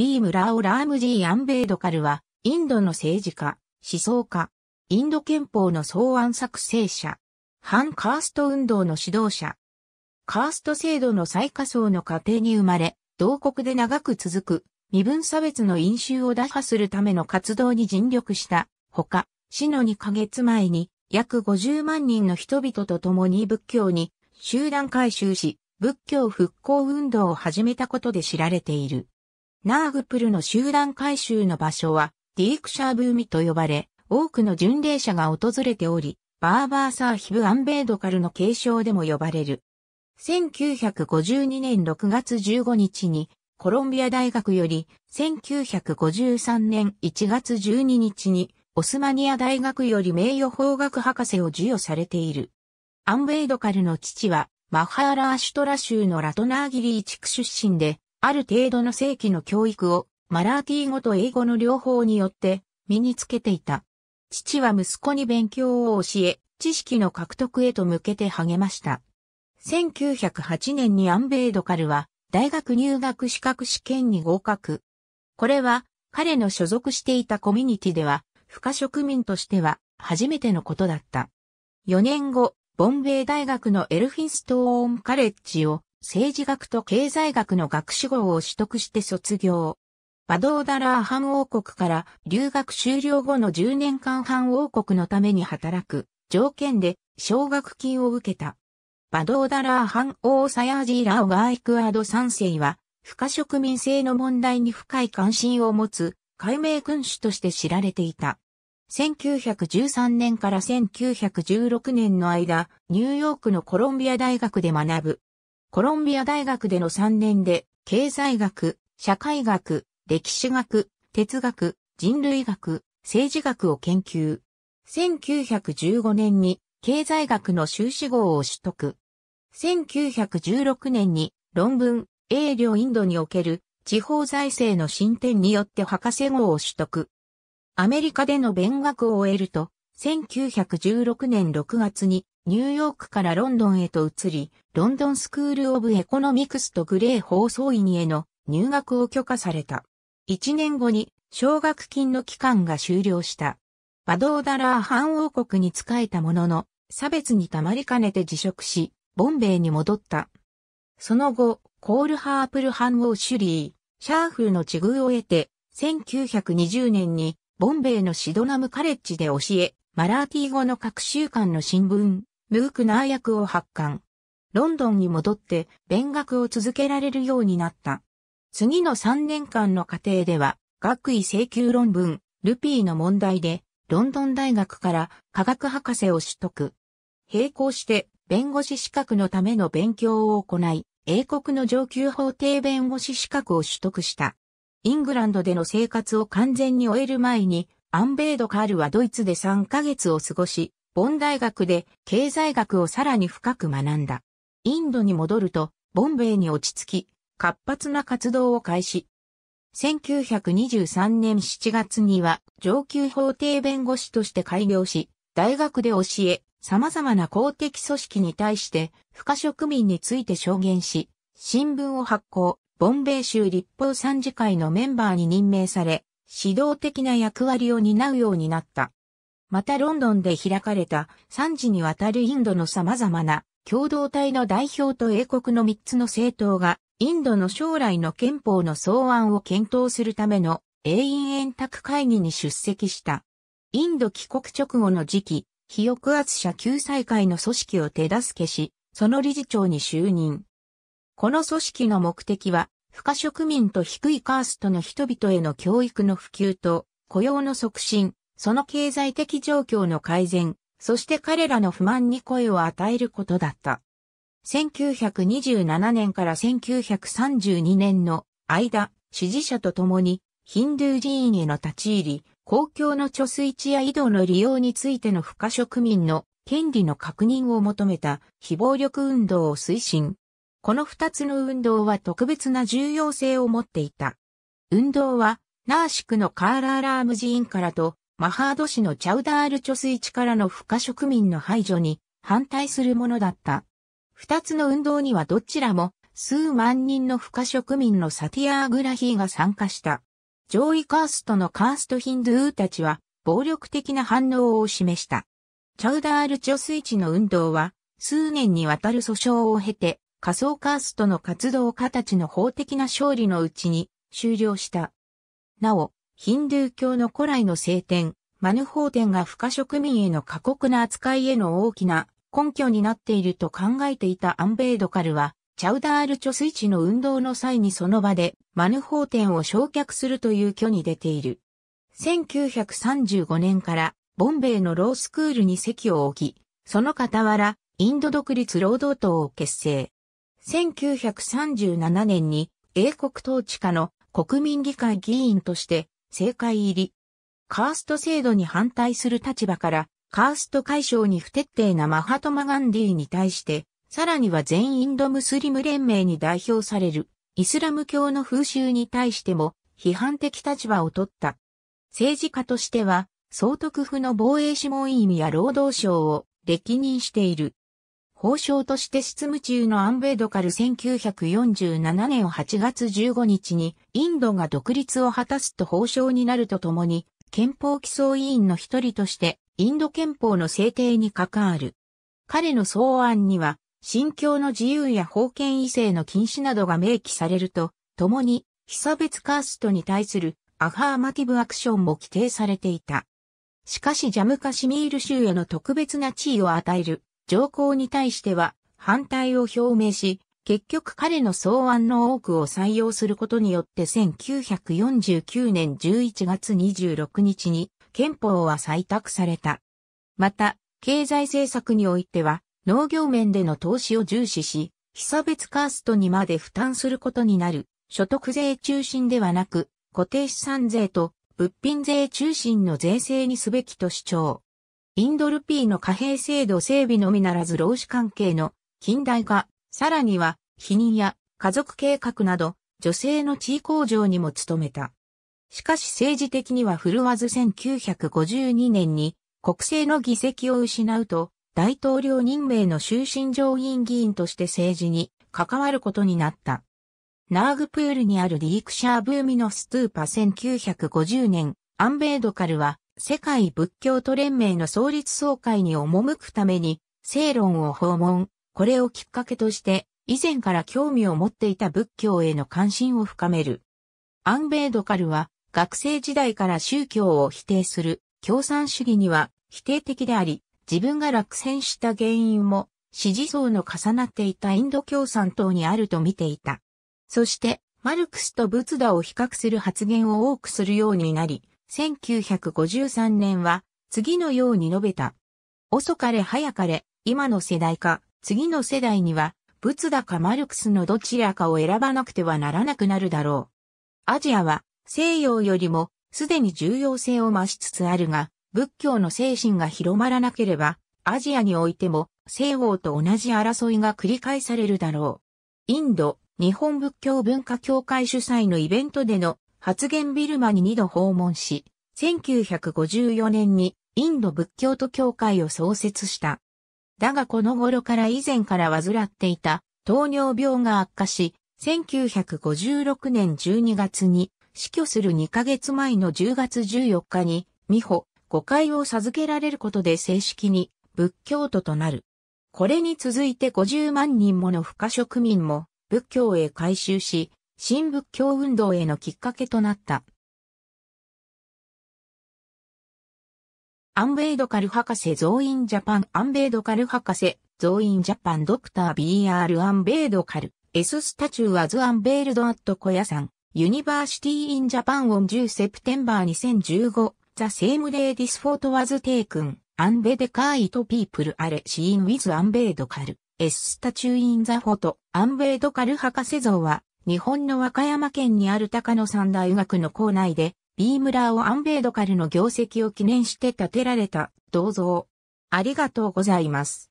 ビーム・ラオ・ラームジー・アンベードカルは、インドの政治家、思想家、インド憲法の草案作成者、反カースト運動の指導者、カースト制度の最下層の過程に生まれ、同国で長く続く、身分差別の飲酒を打破するための活動に尽力した、ほか、死の2ヶ月前に、約50万人の人々と共に仏教に集団改修し、仏教復興運動を始めたことで知られている。ナーグプルの集団回収の場所は、ディークシャーブ海と呼ばれ、多くの巡礼者が訪れており、バーバーサーヒブアンベードカルの継承でも呼ばれる。1952年6月15日に、コロンビア大学より、1953年1月12日に、オスマニア大学より名誉法学博士を授与されている。アンベイドカルの父は、マハーラーシュトラ州のラトナーギリー地区出身で、ある程度の正規の教育をマラーティー語と英語の両方によって身につけていた。父は息子に勉強を教え、知識の獲得へと向けて励ました。1908年にアンベイドカルは大学入学資格試験に合格。これは彼の所属していたコミュニティでは不可植民としては初めてのことだった。4年後、ボンベイ大学のエルフィンストーンカレッジを政治学と経済学の学士号を取得して卒業。バドーダラーハン王国から留学終了後の10年間半王国のために働く条件で奨学金を受けた。バドーダラーハン王サヤージーラオガーイクアード3世は不可植民性の問題に深い関心を持つ解明君主として知られていた。1913年から1916年の間、ニューヨークのコロンビア大学で学ぶ。コロンビア大学での3年で、経済学、社会学、歴史学、哲学、人類学、政治学を研究。1915年に経済学の修士号を取得。1916年に論文、英領インドにおける地方財政の進展によって博士号を取得。アメリカでの勉学を終えると、1916年6月にニューヨークからロンドンへと移り、ロンドンスクール・オブ・エコノミクスとグレー放送院への入学を許可された。1年後に奨学金の期間が終了した。バドーダラー藩王国に仕えたものの、差別にたまりかねて辞職し、ボンベイに戻った。その後、コールハープル藩王シュリー、シャーフルの地遇を得て、1920年に、ボンベイのシドナムカレッジで教え、マラーティー語の各週間の新聞、ムークナー役を発刊。ロンドンに戻って勉学を続けられるようになった。次の3年間の過程では、学位請求論文、ルピーの問題で、ロンドン大学から科学博士を取得。並行して、弁護士資格のための勉強を行い、英国の上級法廷弁護士資格を取得した。イングランドでの生活を完全に終える前に、アンベイド・カールはドイツで3ヶ月を過ごし、ボン大学で経済学をさらに深く学んだ。インドに戻ると、ボンベイに落ち着き、活発な活動を開始。1923年7月には上級法廷弁護士として開業し、大学で教え、様々な公的組織に対して不可植民について証言し、新聞を発行、ボンベイ州立法参事会のメンバーに任命され、指導的な役割を担うようになった。またロンドンで開かれた3次にわたるインドの様々な共同体の代表と英国の3つの政党がインドの将来の憲法の草案を検討するための永遠円卓会議に出席した。インド帰国直後の時期、非抑圧者救済会の組織を手助けし、その理事長に就任。この組織の目的は、不可植民と低いカーストの人々への教育の普及と雇用の促進、その経済的状況の改善、そして彼らの不満に声を与えることだった。1927年から1932年の間、支持者と共にヒンドゥー寺院への立ち入り、公共の貯水池や井戸の利用についての不可植民の権利の確認を求めた非暴力運動を推進。この二つの運動は特別な重要性を持っていた。運動は、ナーシクのカーラーラーム寺院からと、マハード氏のチャウダール貯水池からの不可植民の排除に反対するものだった。二つの運動にはどちらも数万人の不可植民のサティアーグラヒーが参加した。上位カーストのカーストヒンドゥーたちは暴力的な反応を示した。チャウダール貯水池の運動は数年にわたる訴訟を経て仮想カーストの活動家たちの法的な勝利のうちに終了した。なお、ヒンドゥー教の古来の聖典、マヌ法典が不可植民への過酷な扱いへの大きな根拠になっていると考えていたアンベイドカルは、チャウダール貯水池の運動の際にその場でマヌ法典を焼却するという挙に出ている。1935年からボンベイのロースクールに席を置き、その傍らインド独立労働党を結成。1937年に英国統治下の国民議会議員として政界入り。カースト制度に反対する立場から、カースト解消に不徹底なマハトマ・ガンディに対して、さらには全インドムスリム連盟に代表される、イスラム教の風習に対しても、批判的立場を取った。政治家としては、総督府の防衛諮問委員や労働省を歴任している。法相として執務中のアンベドカル1947年8月15日にインドが独立を果たすと法相になるとともに憲法基礎委員の一人としてインド憲法の制定に関わる。彼の草案には信教の自由や封建異性の禁止などが明記されるとともに被差別カーストに対するアファーマティブアクションも規定されていた。しかしジャムカシミール州への特別な地位を与える条項に対しては反対を表明し、結局彼の草案の多くを採用することによって1949年11月26日に憲法は採択された。また、経済政策においては農業面での投資を重視し、被差別カーストにまで負担することになる、所得税中心ではなく、固定資産税と物品税中心の税制にすべきと主張。インドルピーの貨幣制度整備のみならず労使関係の近代化、さらには、避妊や家族計画など、女性の地位向上にも努めた。しかし政治的には振るわず1952年に国政の議席を失うと、大統領任命の終身上院議員として政治に関わることになった。ナーグプールにあるディークシャーブーミのストゥーパ1950年、アンベードカルは世界仏教徒連盟の創立総会に赴くために、正論を訪問。これをきっかけとして、以前から興味を持っていた仏教への関心を深める。アンベイドカルは、学生時代から宗教を否定する共産主義には否定的であり、自分が落選した原因も支持層の重なっていたインド共産党にあると見ていた。そして、マルクスと仏陀を比較する発言を多くするようになり、1953年は次のように述べた。遅かれ早かれ、今の世代か、次の世代には、仏だかマルクスのどちらかを選ばなくてはならなくなるだろう。アジアは西洋よりもすでに重要性を増しつつあるが、仏教の精神が広まらなければ、アジアにおいても西欧と同じ争いが繰り返されるだろう。インド、日本仏教文化協会主催のイベントでの発言ビルマに二度訪問し、1954年にインド仏教徒協会を創設した。だがこの頃から以前から患っていた糖尿病が悪化し、1956年12月に死去する2ヶ月前の10月14日に、美穂、誤解を授けられることで正式に仏教徒となる。これに続いて50万人もの不可職民も仏教へ改収し、新仏教運動へのきっかけとなった。アンベイドカル博士増員ジャパンアンベイドカル博士増員ジャパンドクター BR アンベイドカル S スタチューアズアンベイルドアット小屋さんユニバーシティインジャパンオン10セプテンバー2015ザセームデーディスフォートワズテイクンアンベデカイトピープルアレシーンウィズアンベイドカル S スタチューインザフォトアンベイドカル博士像は日本の和歌山県にある高野山大学の校内で、ビームラーをアンベイドカルの業績を記念して建てられた銅像。ありがとうございます。